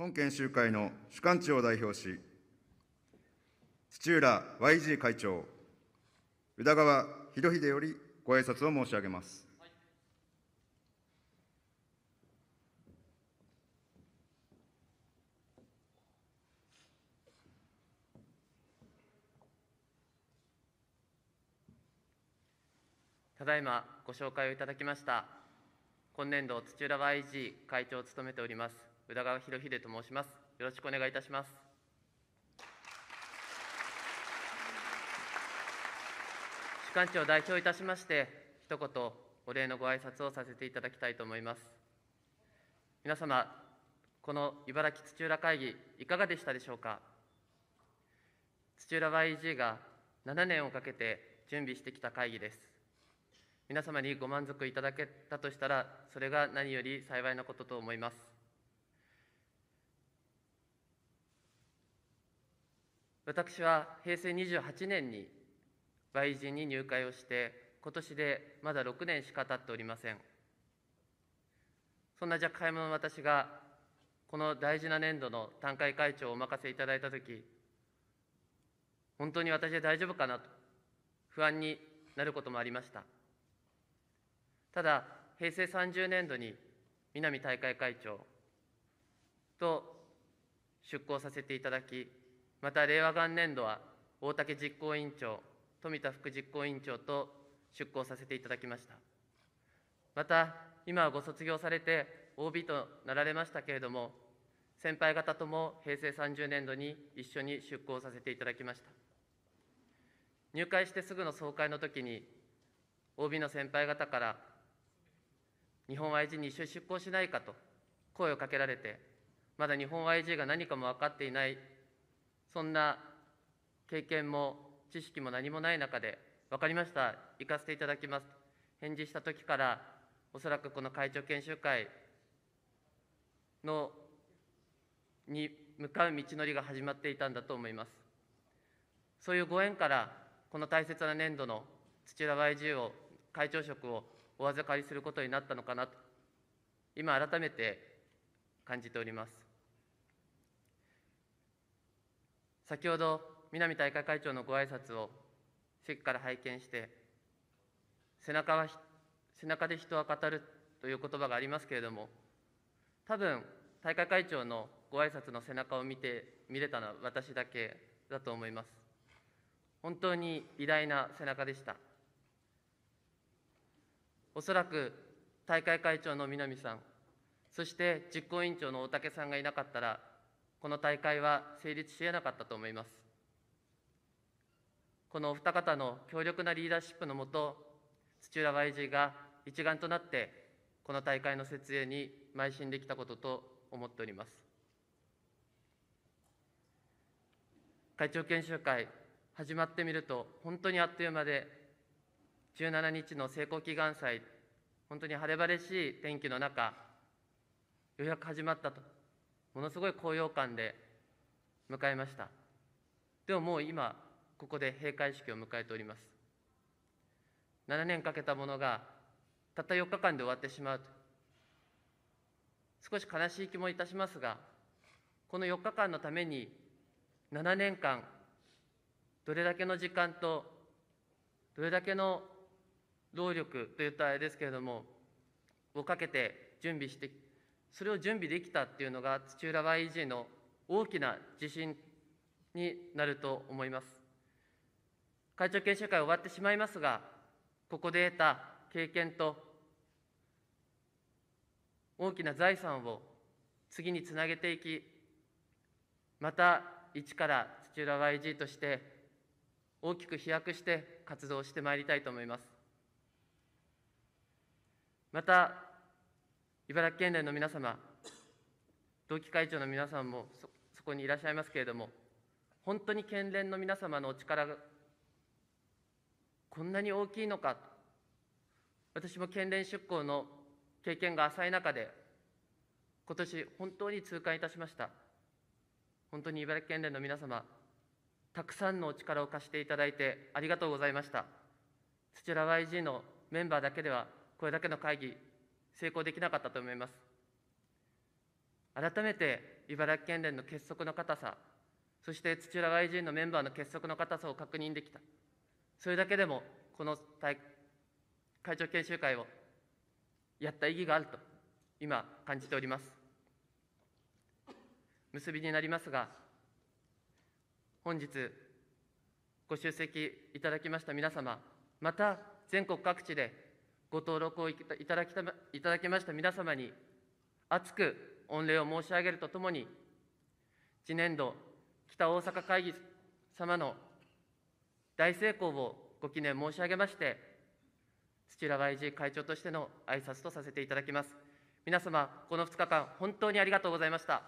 本研修会の主幹地を代表し、土浦 YG 会長、宇田川博秀よりご挨拶を申し上げます。ただいまご紹介をいただきました今年度土浦 YG 会長を務めております宇田川博秀と申します。よろしくお願いいたします。主幹長代表いたしまして、一言お礼のご挨拶をさせていただきたいと思います。皆様、この茨城土浦会議、いかがでしたでしょうか。土浦 y g が7年をかけて準備してきた会議です。皆様にご満足いただけたとしたら、それが何より幸いなことと思います。私は平成28年に Y 人に入会をして今年でまだ6年しか経っておりませんそんな若輩者の私がこの大事な年度の短会会長をお任せいただいた時本当に私で大丈夫かなと不安になることもありましたただ平成30年度に南大会会長と出向させていただきまた令和元年度は大竹実行委員長富田副実行委員長と出向させていただきましたまた今はご卒業されて OB となられましたけれども先輩方とも平成30年度に一緒に出向させていただきました入会してすぐの総会の時に OB の先輩方から日本 YG に一緒に出向しないかと声をかけられてまだ日本 YG が何かも分かっていないそんな経験も知識も何もない中で、分かりました、行かせていただきますと返事したときから、おそらくこの会長研修会のに向かう道のりが始まっていたんだと思います。そういうご縁から、この大切な年度の土浦 YG を会長職をお預かりすることになったのかなと、今改めて感じております。先ほど南大会会長のご挨拶を席から拝見して背中は背中で人は語るという言葉がありますけれども多分大会会長のご挨拶の背中を見て見れたのは私だけだと思います本当に偉大な背中でしたおそらく大会会長の南さんそして実行委員長の大竹さんがいなかったらこの大会は成立し得なかったと思います。このお二方の強力なリーダーシップのもと、土浦 YG が一丸となって、この大会の設営に邁進できたことと思っております。会長研修会、始まってみると、本当にあっという間で、17日の成功祈願祭、本当に晴れ晴れしい天気の中、ようやく始まったとものすごい高揚感で迎えましたでももう今ここで閉会式を迎えております7年かけたものがたった4日間で終わってしまうと少し悲しい気もいたしますがこの4日間のために7年間どれだけの時間とどれだけの労力といったあれですけれどもをかけて準備してそれを準備できたっていうのが土浦 y g の大きな自信になると思います会長研修会終わってしまいますがここで得た経験と大きな財産を次につなげていきまた一から土浦 YG として大きく飛躍して活動してまいりたいと思いますまた茨城県連の皆様、同期会長の皆さんもそそこにいらっしゃいますけれども、本当に県連の皆様のお力がこんなに大きいのか、私も県連出向の経験が浅い中で、今年本当に痛感いたしました。本当に茨城県連の皆様、たくさんのお力を貸していただいてありがとうございました。土浦 YG のメンバーだけでは、これだけの会議、成功できなかったと思います。改めて茨城県連の結束の固さ、そして土浦 y 人のメンバーの結束の固さを確認できた。それだけでも、この会長研修会をやった意義があると、今、感じております。結びになりますが、本日、ご出席いただきました皆様、また全国各地でご登録をいただきたいただきました皆様に、厚く御礼を申し上げるとともに、次年度北大阪会議様の大成功をご記念申し上げまして、土浦 YG 会長としての挨拶とさせていただきます。皆様、この2日間、本当にありがとうございました。